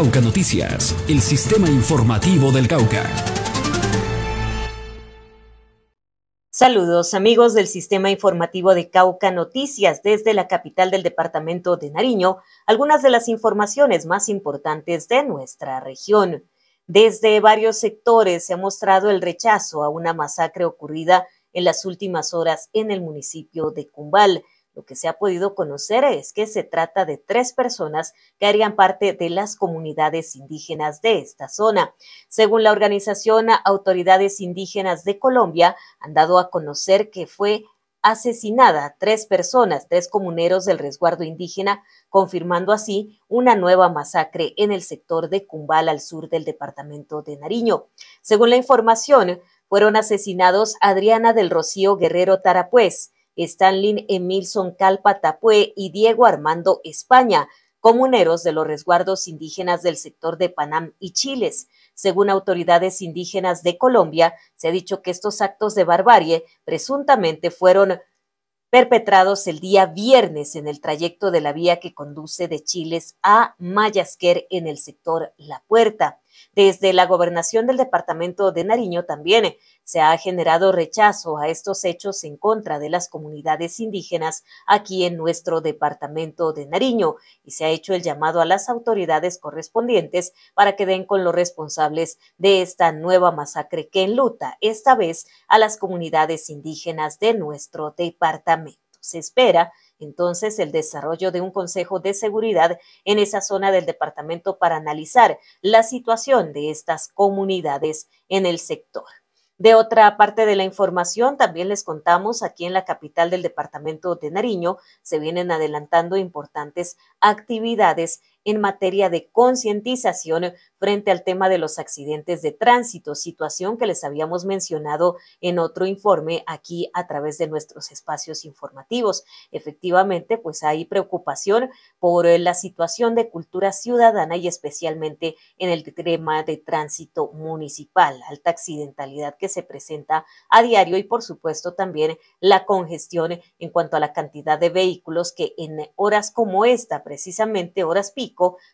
Cauca Noticias, el sistema informativo del Cauca. Saludos amigos del sistema informativo de Cauca Noticias desde la capital del departamento de Nariño, algunas de las informaciones más importantes de nuestra región. Desde varios sectores se ha mostrado el rechazo a una masacre ocurrida en las últimas horas en el municipio de Cumbal. Lo que se ha podido conocer es que se trata de tres personas que harían parte de las comunidades indígenas de esta zona. Según la organización, autoridades indígenas de Colombia han dado a conocer que fue asesinada tres personas, tres comuneros del resguardo indígena, confirmando así una nueva masacre en el sector de Cumbal al sur del departamento de Nariño. Según la información, fueron asesinados Adriana del Rocío Guerrero Tarapuez, Stanley Emilson Calpa Tapué y Diego Armando España, comuneros de los resguardos indígenas del sector de Panam y Chiles. Según autoridades indígenas de Colombia, se ha dicho que estos actos de barbarie presuntamente fueron perpetrados el día viernes en el trayecto de la vía que conduce de Chiles a Mayasquer en el sector La Puerta. Desde la gobernación del departamento de Nariño también se ha generado rechazo a estos hechos en contra de las comunidades indígenas aquí en nuestro departamento de Nariño y se ha hecho el llamado a las autoridades correspondientes para que den con los responsables de esta nueva masacre que enluta esta vez a las comunidades indígenas de nuestro departamento se espera entonces el desarrollo de un Consejo de Seguridad en esa zona del departamento para analizar la situación de estas comunidades en el sector. De otra parte de la información, también les contamos aquí en la capital del departamento de Nariño, se vienen adelantando importantes actividades en materia de concientización frente al tema de los accidentes de tránsito, situación que les habíamos mencionado en otro informe aquí a través de nuestros espacios informativos. Efectivamente, pues hay preocupación por la situación de cultura ciudadana y especialmente en el tema de tránsito municipal, alta accidentalidad que se presenta a diario y por supuesto también la congestión en cuanto a la cantidad de vehículos que en horas como esta, precisamente horas pico,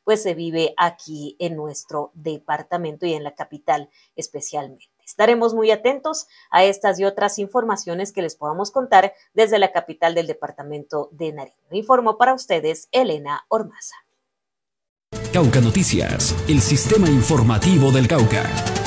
pues se vive aquí en nuestro departamento y en la capital especialmente. Estaremos muy atentos a estas y otras informaciones que les podamos contar desde la capital del departamento de Nariño. Informo para ustedes Elena Ormaza. Cauca Noticias, el sistema informativo del Cauca.